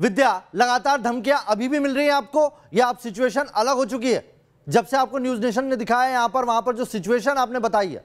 विद्या लगातार धमकियां अभी भी मिल रही हैं आपको या आप सिचुएशन अलग हो चुकी है जब से आपको न्यूज नेशन ने दिखाया है यहां पर वहां पर जो सिचुएशन आपने बताई है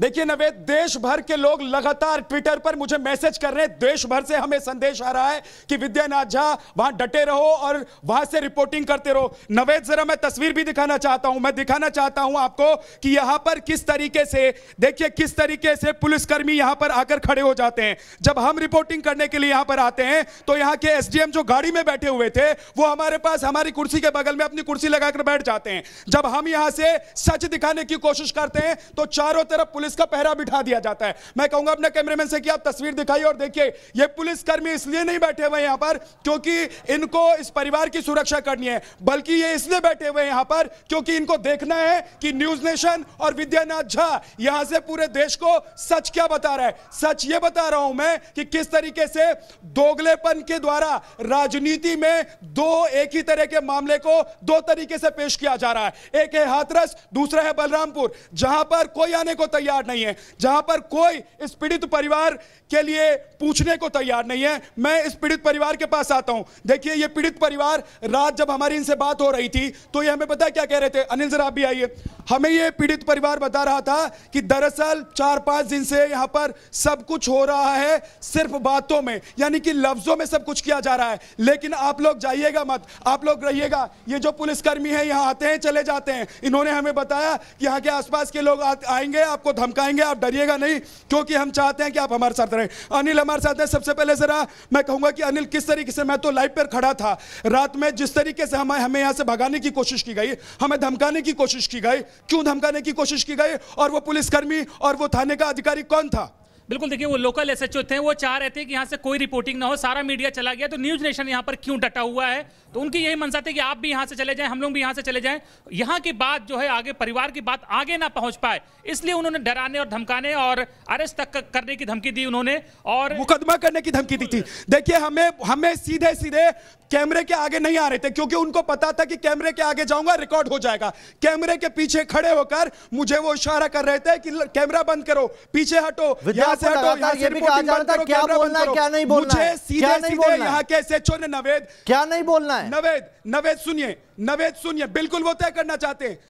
देखिए नवेद देश भर के लोग लगातार ट्विटर पर मुझे मैसेज कर रहे हैं देश भर से हमें संदेश आ रहा है कि विद्यानाथ झा वहां डटे रहो और वहां से रिपोर्टिंग करते रहो नवेद जरा मैं तस्वीर भी दिखाना चाहता हूं मैं दिखाना चाहता हूं आपको कि यहां पर किस तरीके से देखिए किस तरीके से पुलिसकर्मी यहां पर आकर खड़े हो जाते हैं जब हम रिपोर्टिंग करने के लिए यहां पर आते हैं तो यहां के एसडीएम जो गाड़ी में बैठे हुए थे वो हमारे पास हमारी कुर्सी के बगल में अपनी कुर्सी लगाकर बैठ जाते हैं जब हम यहां से सच दिखाने की कोशिश करते हैं तो चारों तरफ पुलिस पुलिस का पहरा बिठा दिया जाता है मैं कहूंगा अपने कैमरेमैन से कि आप तस्वीर दिखाइए और देखिए ये पुलिसकर्मी इसलिए नहीं बैठे हुए यहां पर क्योंकि इनको इस परिवार की सुरक्षा करनी है बल्कि ये इसलिए बैठे हुए यहां पर क्योंकि इनको देखना है कि न्यूज नेशन और विद्यानाथ झा यहां से पूरे देश को सच क्या बता रहा है सच ये बता रहा हूं मैं कि किस तरीके से दोगलेपन के द्वारा राजनीति में दो एक ही तरह के मामले को दो तरीके से पेश किया जा रहा है एक है हाथरस दूसरा है बलरामपुर जहां पर कोई आने को तैयार तैयार नहीं है जहां पर कोई इस पीड़ित परिवार के लिए पूछने को तैयार नहीं है मैं इस पीड़ित परिवार के पास आता हूं देखिए ये पीड़ित परिवार रात जब हमारी इनसे बात हो रही थी तो ये हमें पता क्या कह रहे थे अनिल सर आप भी आइए हमें ये पीड़ित परिवार बता रहा था कि दरअसल चार पांच दिन से यहाँ पर सब कुछ हो रहा है सिर्फ बातों में यानी कि लफ्जों में सब कुछ किया जा रहा है लेकिन आप लोग जाइएगा मत आप लोग रहिएगा ये जो पुलिसकर्मी है यहाँ आते हैं चले जाते हैं इन्होंने हमें बताया कि यहाँ के आसपास के लोग आएंगे आपको धमकी धमकाएंगे आप डरिएगा नहीं क्योंकि हम चाहते हैं कि आप हमारे साथ रहें अनिल हमारे साथ हैं सबसे पहले ज़रा मैं कहूंगा कि अनिल किस तरीके से मैं तो लाइट पर खड़ा था रात में जिस तरीके से हमें हमें यहाँ से भगाने की कोशिश की गई हमें धमकाने की कोशिश की गई क्यों धमकाने की कोशिश की गई और वो पुलिसकर्मी और वो थाने का अधिकारी कौन था बिल्कुल देखिए वो लोकल एस थे वो चाह रहे थे कि यहाँ से कोई रिपोर्टिंग ना हो सारा मीडिया चला गया तो न्यूज नेशन यहाँ पर क्यों डटा हुआ है तो उनकी यही मंशा थी कि आप भी यहाँ से चले जाएं हम लोग भी यहाँ से चले जाएं यहाँ की बात जो है आगे परिवार की बात आगे ना पहुंच पाए इसलिए उन्होंने डराने और धमकाने और अरेस्ट तक करने की धमकी दी उन्होंने और मुकदमा करने की धमकी दी थी देखिए हमें हमें सीधे सीधे कैमरे के आगे नहीं आ रहे थे क्योंकि उनको पता था कि कैमरे के आगे जाऊंगा रिकॉर्ड हो जाएगा कैमरे के पीछे खड़े होकर मुझे वो इशारा कर रहे थे कि कैमरा बंद करो पीछे हटो यहाँ से हटो यहाँ से रिपोर्टिंग बंद करो क्या बोलना है क्या नहीं बोलना मुझे सीधे सीधे यहाँ के एसएचओ ने नवेद क्या नहीं बोलना है नवेद नवेद सुनिए नवेद सुनिए बिल्कुल वो तय करना चाहते हैं